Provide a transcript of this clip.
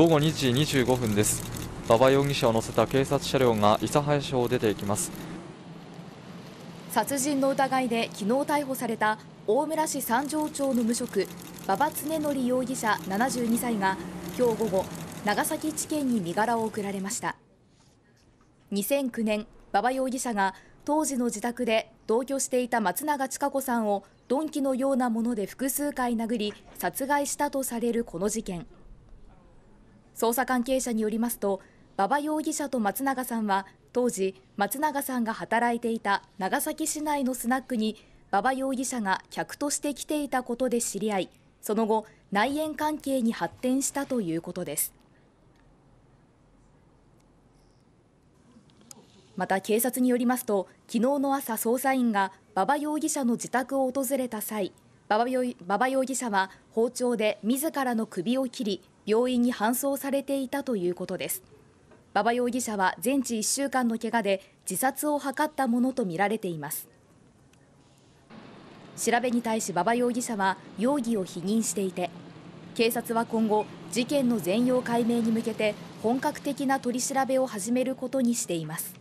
午後2時25分です馬場容疑者を乗せた警察車両が諫早署を出ていきます殺人の疑いで昨日逮捕された大村市三条町の無職馬場恒則容疑者72歳が今日午後長崎地検に身柄を送られました2009年馬場容疑者が当時の自宅で同居していた松永千佳子さんを鈍器のようなもので複数回殴り殺害したとされるこの事件捜査関係者によりますと馬場容疑者と松永さんは当時松永さんが働いていた長崎市内のスナックに馬場容疑者が客として来ていたことで知り合いその後内縁関係に発展したということですまた警察によりますと昨日の朝捜査員が馬場容疑者の自宅を訪れた際馬場容疑者は包丁で自らの首を切り病院に搬送されていたということです。馬場容疑者は全治1週間の怪我で自殺を図ったものとみられています。調べに対し馬場容疑者は容疑を否認していて、警察は今後、事件の全容解明に向けて本格的な取り調べを始めることにしています。